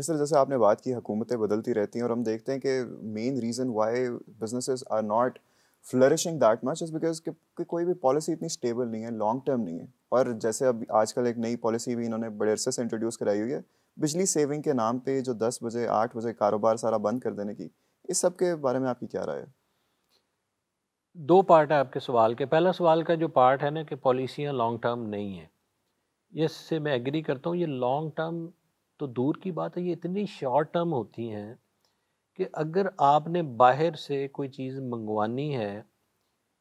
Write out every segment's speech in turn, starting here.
इस तरह जैसे आपने बात की हुकूमतें बदलती रहती हैं और हम देखते हैं कि main reason why businesses are not flourishing that much is because कि कोई भी पॉलिसी इतनी स्टेबल नहीं है लॉन्ग टर्म नहीं है और जैसे अब आजकल एक नई पॉलिसी भी इन्होंने बड़े अरसे से इंट्रोड्यूस कराई हुई है बिजली सेविंग के नाम पे जो दस बजे आठ बजे कारोबार सारा बंद कर देने की इस सब के बारे में आपकी क्या राय है दो पार्ट है आपके सवाल के पहला सवाल का जो पार्ट है ना कि पॉलिसियाँ लॉन्ग टर्म नहीं है इससे मैं एग्री करता हूँ ये लॉन्ग टर्म तो दूर की बात है ये इतनी शॉर्ट टर्म होती हैं कि अगर आपने बाहर से कोई चीज़ मंगवानी है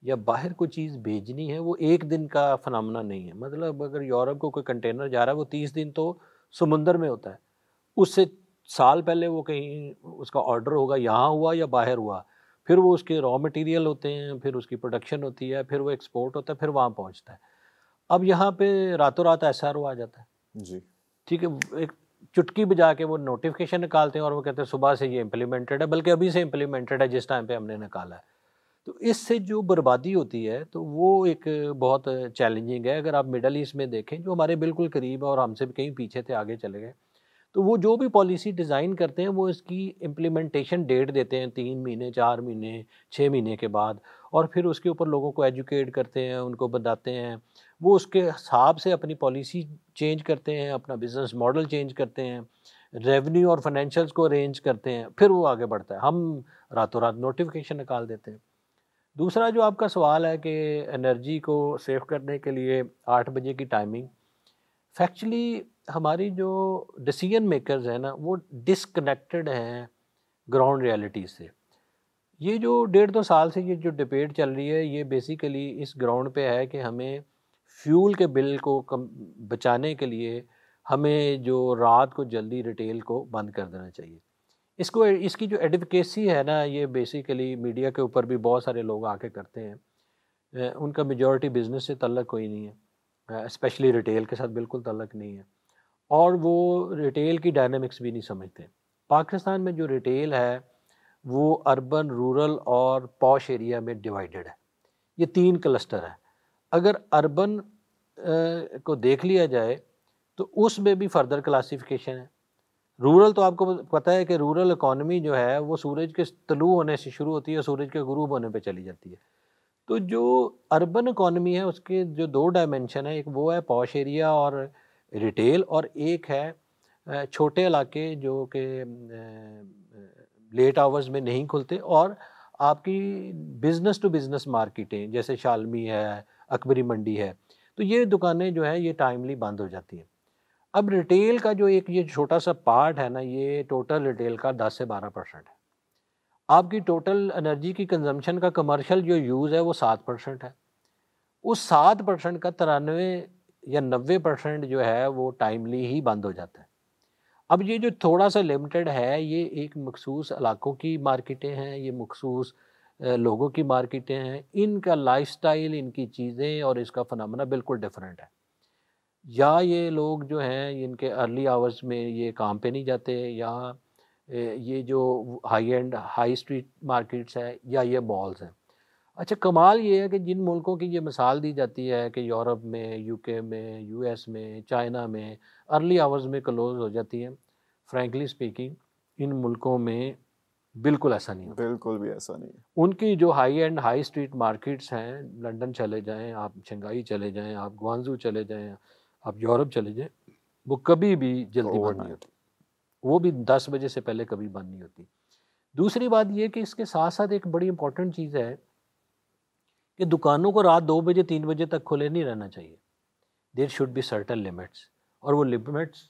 या बाहर कोई चीज़ भेजनी है वो एक दिन का फनामना नहीं है मतलब अगर यूरोप को कोई कंटेनर जा रहा है वो तीस दिन तो समुंदर में होता है उससे साल पहले वो कहीं उसका ऑर्डर होगा यहाँ हुआ या बाहर हुआ फिर वो उसके रॉ मटेरियल होते हैं फिर उसकी प्रोडक्शन होती है फिर वो एक्सपोर्ट होता है फिर वहाँ पहुँचता है अब यहाँ पे रातों रात एस आ जाता है जी ठीक है एक चुटकी बजा के वो नोटिफिकेशन निकालते हैं और वो कहते हैं सुबह से ये इम्प्लीमेंटेड है बल्कि अभी से इम्प्लीमेंटेड है जिस टाइम पे हमने निकाला है तो इससे जो बर्बादी होती है तो वो एक बहुत चैलेंजिंग है अगर आप मिडल ईस्ट में देखें जो हमारे बिल्कुल करीब है और हमसे भी कहीं पीछे थे आगे चले गए तो वो जो भी पॉलिसी डिज़ाइन करते हैं वो इसकी इम्प्लीमेंटेशन डेट देते हैं तीन महीने चार महीने छः महीने के बाद और फिर उसके ऊपर लोगों को एजुकेट करते हैं उनको बताते हैं वो उसके हिसाब से अपनी पॉलिसी चेंज करते हैं अपना बिज़नेस मॉडल चेंज करते हैं रेवेन्यू और फाइनेंशियल्स को अरेंज करते हैं फिर वो आगे बढ़ता है हम रातों रात नोटिफिकेशन निकाल देते हैं दूसरा जो आपका सवाल है कि एनर्जी को सेव करने के लिए आठ बजे की टाइमिंग फैक्चुअली हमारी जो डिसीजन मेकर्स हैं ना वो डिसकनेक्टेड हैं ग्राउंड रियलिटी से ये जो डेढ़ दो साल से ये जो डिबेट चल रही है ये बेसिकली इस ग्राउंड पे है कि हमें फ्यूल के बिल को कम बचाने के लिए हमें जो रात को जल्दी रिटेल को बंद कर देना चाहिए इसको इसकी जो एडवकेसी है ना ये बेसिकली मीडिया के ऊपर भी बहुत सारे लोग आके करते हैं उनका मेजॉरिटी बिजनेस से तल्लक कोई नहीं है स्पेशली रिटेल के साथ बिल्कुल तल्लक नहीं है और वो रिटेल की डायनामिक्स भी नहीं समझते पाकिस्तान में जो रिटेल है वो अर्बन रूरल और पॉश एरिया में डिवाइडेड है ये तीन क्लस्टर है अगर अर्बन आ, को देख लिया जाए तो उसमें भी फर्दर क्लासिफिकेशन है रूरल तो आपको पता है कि रूरल इकोनॉमी जो है वो सूरज के तलु होने से शुरू होती है और सूरज के गुरूब होने पे चली जाती है तो जो अर्बन इकोनॉमी है उसके जो दो डायमेंशन है एक वो है पॉश एरिया और रिटेल और एक है छोटे इलाके जो कि लेट आवर्स में नहीं खुलते और आपकी बिज़नेस टू बिज़नेस मार्केटें जैसे शालमी है अकबरी मंडी है तो ये दुकानें जो है ये टाइमली बंद हो जाती हैं अब रिटेल का जो एक ये छोटा सा पार्ट है ना ये टोटल रिटेल का 10 से 12 परसेंट है आपकी टोटल एनर्जी की कंजम्पशन का कमर्शियल जो यूज़ है वो सात परसेंट है उस सात परसेंट का तिरानवे या नब्बे परसेंट जो है वो टाइमली ही बंद हो जाता है अब ये जो थोड़ा सा लिमिटेड है ये एक मखसूस इलाकों की मार्केटें हैं ये मखसूस लोगों की मार्केटें हैं इनका लाइफस्टाइल इनकी चीज़ें और इसका फनामना बिल्कुल डिफरेंट है या ये लोग जो हैं इनके अर्ली आवर्स में ये काम पे नहीं जाते या ये जो high end high street markets हैं या ये मॉल्स हैं अच्छा कमाल ये है कि जिन मुल्कों की ये मिसाल दी जाती है कि यूरोप में यूके में यूएस में चाइना में अर्ली आवर्स में क्लोज हो जाती है फ्रेंकली स्पीकिंग इन मुल्कों में बिल्कुल ऐसा नहीं होता बिल्कुल भी ऐसा नहीं उनकी जो high end high street markets हैं लंदन चले जाएं आप शंघाई चले जाएं आप ग्वानजू चले जाएं आप यूरोप चले जाएं वो कभी भी जल्दी बंद नहीं होती वो भी दस बजे से पहले कभी बंद नहीं होती दूसरी बात ये कि इसके साथ साथ एक बड़ी इंपॉर्टेंट चीज़ है कि दुकानों को रात दो बजे तीन बजे तक खुले नहीं रहना चाहिए there should be certain limits और वो लिमिट्स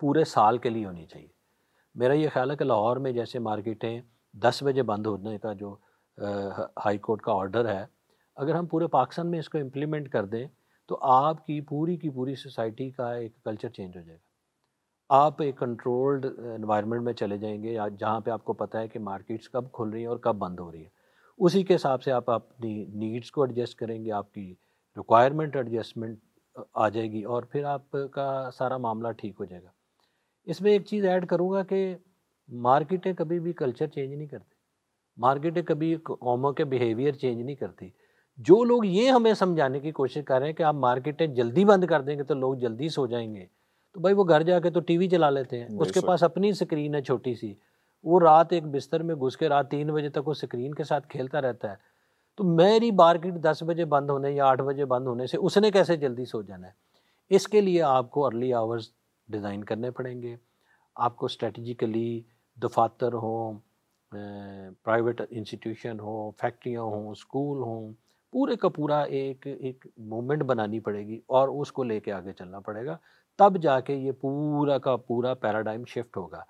पूरे साल के लिए होनी चाहिए मेरा ये ख्याल है कि लाहौर में जैसे मार्केटें दस बजे बंद होने का जो आ, हाई कोर्ट का ऑर्डर है अगर हम पूरे पाकिस्तान में इसको इम्प्लीमेंट कर दें तो आपकी पूरी की पूरी सोसाइटी का एक कल्चर चेंज हो जाएगा आप एक कंट्रोल्ड इन्वायरमेंट में चले जाएंगे जहाँ पे आपको पता है कि मार्केट्स कब खुल रही हैं और कब बंद हो रही है उसी के हिसाब से आप अपनी नीड्स को एडजस्ट करेंगे आपकी रिक्वायरमेंट एडजस्टमेंट आ जाएगी और फिर आपका सारा मामला ठीक हो जाएगा इसमें एक चीज़ ऐड करूँगा कि मार्केटें कभी भी कल्चर चेंज नहीं करती मार्केटें कभी कॉमों के बिहेवियर चेंज नहीं करती जो लोग ये हमें समझाने की कोशिश कर रहे हैं कि आप मार्केटें जल्दी बंद कर देंगे तो लोग जल्दी सो जाएंगे तो भाई वो घर जाके तो टीवी चला लेते हैं उसके पास अपनी स्क्रीन है छोटी सी वो रात एक बिस्तर में घुस के रात तीन बजे तक वो स्क्रीन के साथ खेलता रहता है तो मेरी मार्केट दस बजे बंद होने या आठ बजे बंद होने से उसने कैसे जल्दी सो जाना है इसके लिए आपको अर्ली आवर्स डिज़ाइन करने पड़ेंगे आपको स्ट्रेटजिकली दफातर हों प्राइवेट इंस्टीट्यूशन हों फैक्ट्रियाँ हों स्कूल हों पूरे का पूरा एक एक मोमेंट बनानी पड़ेगी और उसको लेके आगे चलना पड़ेगा तब जाके ये पूरा का पूरा पैराडाइम शिफ्ट होगा